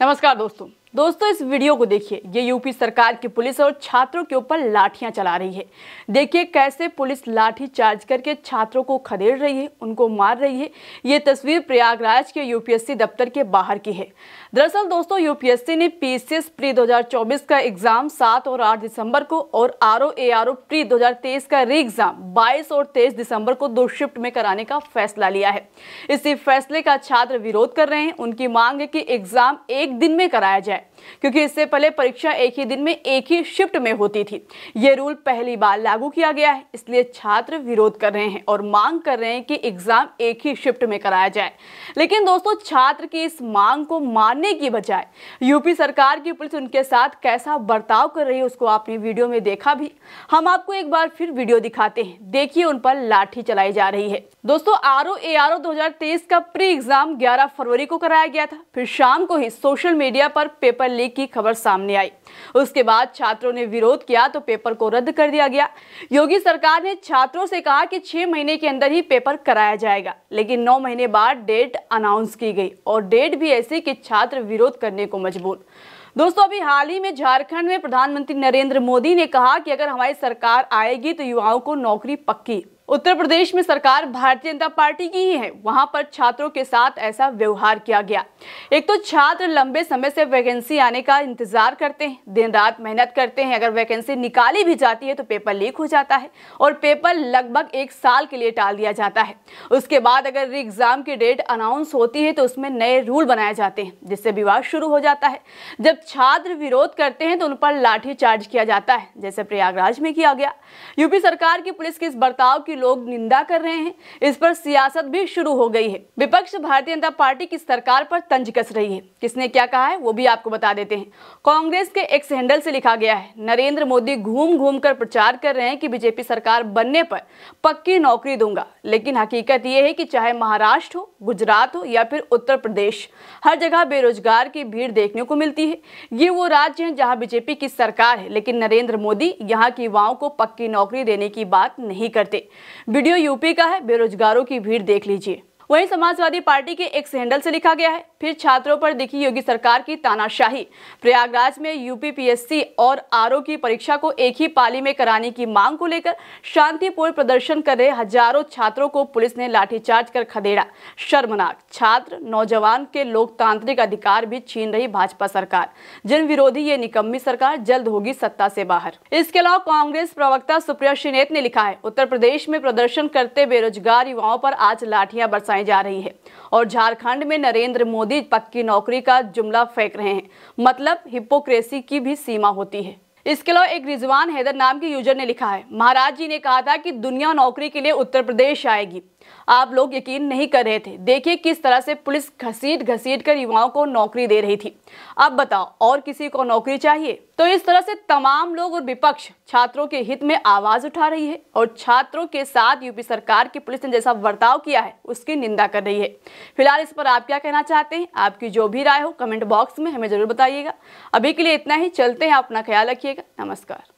नमस्कार दोस्तों दोस्तों इस वीडियो को देखिए ये यूपी सरकार की पुलिस और छात्रों के ऊपर लाठियां चला रही है देखिए कैसे पुलिस लाठी चार्ज करके छात्रों को खदेड़ रही है उनको मार रही है ये तस्वीर प्रयागराज के यूपीएससी दफ्तर के बाहर की है दरअसल दोस्तों यूपीएससी ने पीसीएस प्री 2024 का एग्जाम 7 और 8 दिसंबर को और आर ओ प्री दो का री एग्जाम बाईस और तेईस दिसंबर को दो शिफ्ट में कराने का फैसला लिया है इसी फैसले का छात्र विरोध कर रहे हैं उनकी मांग है कि एग्जाम एक दिन में कराया जाए क्योंकि इससे पहले परीक्षा एक ही दिन में एक ही शिफ्ट में होती थी ये रूल पहली बार लागू किया गया है इसलिए छात्र विरोध कर रहे हैं और मांग कर रहे हैं कि एग्जाम एक ही शिफ्ट में कराया जाए लेकिन दोस्तों छात्र की इस मांग को मानने की बजाय यूपी सरकार की पुलिस उनके साथ कैसा बर्ताव कर रही है उसको आपने वीडियो में देखा भी हम आपको एक बार फिर वीडियो दिखाते हैं देखिए उन पर लाठी चलाई जा रही है दोस्तों R O A R O का प्री एग्जाम ग्यारह फरवरी को कराया गया था फिर शाम को ही सोशल मीडिया पर पेपर लीक की खबर सामने आई उसके बाद छात्रों ने विरोध किया तो पेपर को रद्द कर दिया गया योगी सरकार ने छात्रों से कहा कि छह महीने के अंदर ही पेपर कराया जाएगा लेकिन नौ महीने बाद डेट अनाउंस की गई और डेट भी ऐसी कि छात्र विरोध करने को मजबूर दोस्तों अभी हाल ही में झारखंड में प्रधानमंत्री नरेंद्र मोदी ने कहा कि अगर हमारी सरकार आएगी तो युवाओं को नौकरी पक्की उत्तर प्रदेश में सरकार भारतीय जनता पार्टी की ही है वहां पर छात्रों के साथ ऐसा व्यवहार किया गया एक तो छात्र लंबे समय से वैकेंसी आने का इंतजार करते हैं दिन रात मेहनत करते हैं अगर वैकेंसी निकाली भी जाती है तो पेपर लीक हो जाता है और पेपर लगभग एक साल के लिए टाल दिया जाता है उसके बाद अगर एग्जाम की डेट अनाउंस होती है तो उसमें नए रूल बनाए जाते हैं जिससे विवाद शुरू हो जाता है जब छात्र विरोध करते हैं तो उन पर लाठीचार्ज किया जाता है जैसे प्रयागराज में किया गया यूपी सरकार की पुलिस के इस बर्ताव की भी लोग निंदा कर रहे हैं इस पर सियासत भी शुरू हो गई है विपक्ष भारतीय जनता पार्टी की सरकार पर तंज कस रही है किसने क्या कहा है वो भी आपको बता देते हैं कांग्रेस के एक्स हैंडल से लिखा गया है नरेंद्र मोदी घूम घूम कर प्रचार कर रहे हैं कि बीजेपी सरकार बनने पर पक्की नौकरी दूंगा लेकिन हकीकत ये है कि चाहे महाराष्ट्र हो गुजरात हो या फिर उत्तर प्रदेश हर जगह बेरोजगार की भीड़ देखने को मिलती है ये वो राज्य हैं जहां बीजेपी की सरकार है लेकिन नरेंद्र मोदी यहाँ के युवाओं को पक्की नौकरी देने की बात नहीं करते वीडियो यूपी का है बेरोजगारों की भीड़ देख लीजिए वहीं समाजवादी पार्टी के एक हैंडल से लिखा गया है फिर छात्रों पर दिखी योगी सरकार की तानाशाही प्रयागराज में यूपीपीएससी और आरओ की परीक्षा को एक ही पाली में कराने की मांग को लेकर शांतिपूर्ण प्रदर्शन कर रहे हजारों छात्रों को पुलिस ने लाठीचार्ज कर खदेड़ा शर्मनाक छात्र नौजवान के लोकतांत्रिक अधिकार भी छीन रही भाजपा सरकार जिन विरोधी ये निकम्मी सरकार जल्द होगी सत्ता से बाहर इसके अलावा कांग्रेस प्रवक्ता सुप्रिया श्रीनेत ने लिखा है उत्तर प्रदेश में प्रदर्शन करते बेरोजगार युवाओं पर आज लाठियां बरसाई करवाई जा रही है और झारखंड में नरेंद्र मोदी पक्की नौकरी का जुमला फेंक रहे हैं मतलब हिपोक्रेसी की भी सीमा होती है इसके अलावा एक रिजवान हैदर नाम के यूजर ने लिखा है महाराज जी ने कहा था कि दुनिया नौकरी के लिए उत्तर प्रदेश आएगी आप लोग यकीन नहीं कर रहे थे देखिए किस तरह से पुलिस घसीट घसीट कर युवाओं को नौकरी दे रही थी अब बताओ और किसी को नौकरी चाहिए तो इस तरह से तमाम लोग और विपक्ष छात्रों के हित में आवाज उठा रही है और छात्रों के साथ यूपी सरकार की पुलिस ने जैसा बर्ताव किया है उसकी निंदा कर रही है फिलहाल इस पर आप क्या कहना चाहते हैं आपकी जो भी राय हो कमेंट बॉक्स में हमें जरूर बताइएगा अभी के लिए इतना ही चलते हैं अपना ख्याल रखिएगा नमस्कार